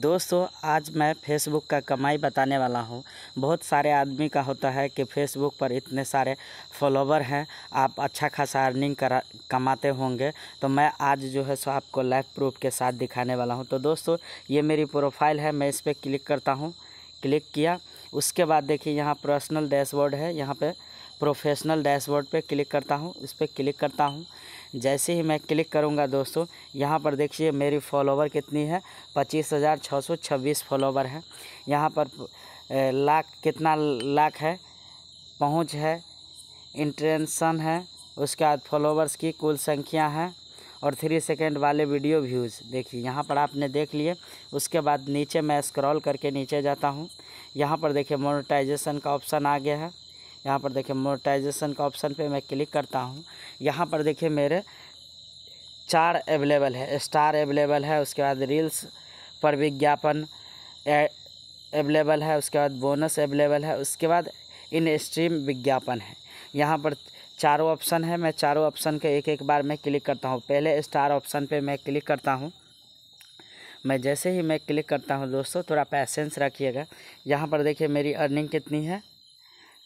दोस्तों आज मैं फेसबुक का कमाई बताने वाला हूँ बहुत सारे आदमी का होता है कि फेसबुक पर इतने सारे फॉलोवर हैं आप अच्छा खासा अर्निंग करा कमाते होंगे तो मैं आज जो है सो आपको लाइव प्रूफ के साथ दिखाने वाला हूँ तो दोस्तों ये मेरी प्रोफाइल है मैं इस पर क्लिक करता हूँ क्लिक किया उसके बाद देखिए यहाँ पर्सनल डैशबोर्ड है यहाँ पर प्रोफेशनल डैशबोर्ड पे क्लिक करता हूँ इस पर क्लिक करता हूँ जैसे ही मैं क्लिक करूँगा दोस्तों यहाँ पर देखिए मेरी फॉलोवर कितनी है पच्चीस हज़ार छः सौ छब्बीस फॉलोवर है यहाँ पर लाख कितना लाख है पहुँच है इंटेंशन है उसके बाद फॉलोवर्स की कुल संख्या है और थ्री सेकेंड वाले वीडियो व्यूज़ देखिए यहाँ पर आपने देख लिए उसके बाद नीचे मैं स्क्रॉल करके नीचे जाता हूँ यहाँ पर देखिए मोनेटाइजेशन का ऑप्शन आ गया है यहाँ पर देखिए मोनेटाइजेशन का ऑप्शन पे मैं क्लिक करता हूँ यहाँ पर देखिए मेरे चार अवेलेबल है स्टार अवेलेबल है उसके बाद रील्स पर विज्ञापन अवेलेबल है उसके बाद बोनस अवेलेबल है उसके बाद इन स्ट्रीम विज्ञापन है यहाँ पर चारों ऑप्शन है मैं चारों ऑप्शन के एक एक बार मैं क्लिक करता हूँ पहले स्टार ऑप्शन पे मैं क्लिक करता हूँ मैं जैसे ही मैं क्लिक करता हूँ दोस्तों थोड़ा पैसेंस रखिएगा यहाँ पर देखिए मेरी अर्निंग कितनी है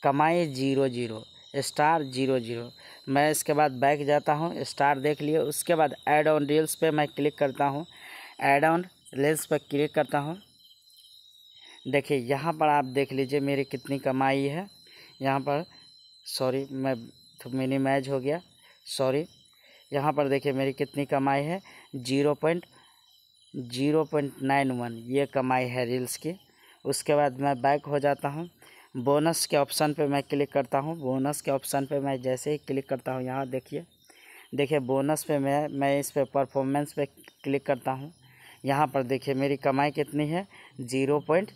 कमाई zero zero star zero zero मैं इसके बाद बैक जाता हूँ स्टार देख लिए उसके बाद एड ऑन रील्स पे मैं क्लिक करता हूँ ऐड ऑन रील्स पर क्लिक करता हूँ देखिए यहाँ पर आप देख लीजिए मेरी कितनी कमाई है यहाँ पर सॉरी मैं मिनी मैच हो गया सॉरी यहाँ पर देखिए मेरी कितनी कमाई है zero point zero point nine one ये कमाई है रील्स की उसके बाद मैं बैक हो जाता हूँ बोनस के ऑप्शन पे मैं क्लिक करता हूँ बोनस के ऑप्शन पे मैं जैसे ही क्लिक करता हूँ यहाँ देखिए देखिए बोनस पे मैं मैं इस पे परफॉर्मेंस पे क्लिक करता हूँ यहाँ पर देखिए मेरी कमाई कितनी है ज़ीरो पॉइंट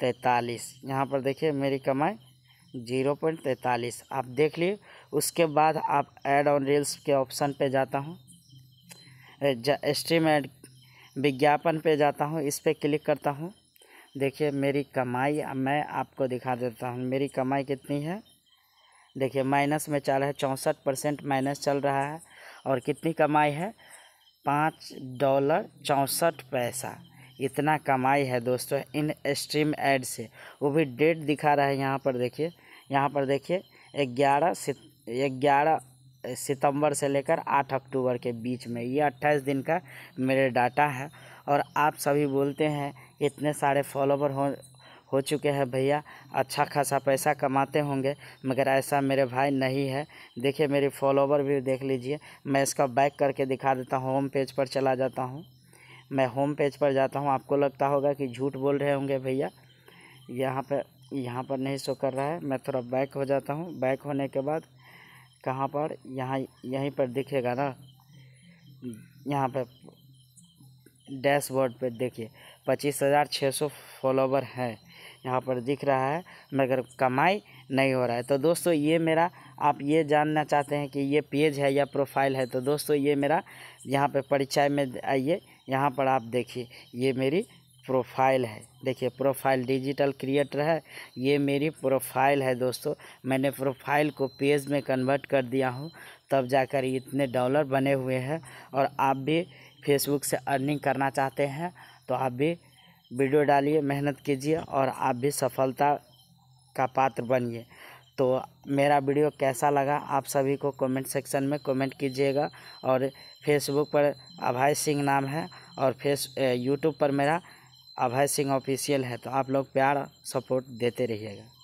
तैंतालीस यहाँ पर देखिए मेरी कमाई ज़ीरो पॉइंट तैंतालीस आप देख लिए उसके बाद आप एड ऑन रील्स के ऑप्शन पर जाता हूँ स्ट्रीम एड विज्ञापन पर जाता हूँ इस पर क्लिक करता हूँ देखिए मेरी कमाई मैं आपको दिखा देता हूँ मेरी कमाई कितनी है देखिए माइनस में चल रहा है चौंसठ परसेंट माइनस चल रहा है और कितनी कमाई है पाँच डॉलर चौंसठ पैसा इतना कमाई है दोस्तों इन स्ट्रीम एड से वो भी डेट दिखा रहा है यहाँ पर देखिए यहाँ पर देखिए ग्यारह ग्यारह सितंबर से लेकर आठ अक्टूबर के बीच में ये अट्ठाईस दिन का मेरे डाटा है और आप सभी बोलते हैं इतने सारे फॉलोवर हो हो चुके हैं भैया अच्छा खासा पैसा कमाते होंगे मगर ऐसा मेरे भाई नहीं है देखिए मेरी फॉलोवर भी देख लीजिए मैं इसका बैक करके दिखा देता हूँ होम पेज पर चला जाता हूँ मैं होम पेज पर जाता हूँ आपको लगता होगा कि झूठ बोल रहे होंगे भैया यहाँ पर यहाँ पर नहीं शो कर रहा है मैं थोड़ा बैक हो जाता हूँ बैक होने के बाद कहाँ पर यहाँ यहीं पर दिखेगा ना यहाँ पर डैशबोर्ड पे देखिए पच्चीस हज़ार छः सौ फॉलोवर है यहाँ पर दिख रहा है मगर कमाई नहीं हो रहा है तो दोस्तों ये मेरा आप ये जानना चाहते हैं कि ये पेज है या प्रोफाइल है तो दोस्तों ये मेरा यहाँ पे परिचय में आइए यहाँ पर आप देखिए ये मेरी प्रोफाइल है देखिए प्रोफाइल डिजिटल क्रिएटर है ये मेरी प्रोफाइल है दोस्तों मैंने प्रोफाइल को पेज में कन्वर्ट कर दिया हूँ तब जाकर इतने डॉलर बने हुए हैं और आप भी फेसबुक से अर्निंग करना चाहते हैं तो आप भी वीडियो डालिए मेहनत कीजिए और आप भी सफलता का पात्र बनिए तो मेरा वीडियो कैसा लगा आप सभी को कमेंट सेक्शन में कमेंट कीजिएगा और फेसबुक पर अभय सिंह नाम है और फेस यूट्यूब पर मेरा अभय सिंह ऑफिशियल है तो आप लोग प्यार सपोर्ट देते रहिएगा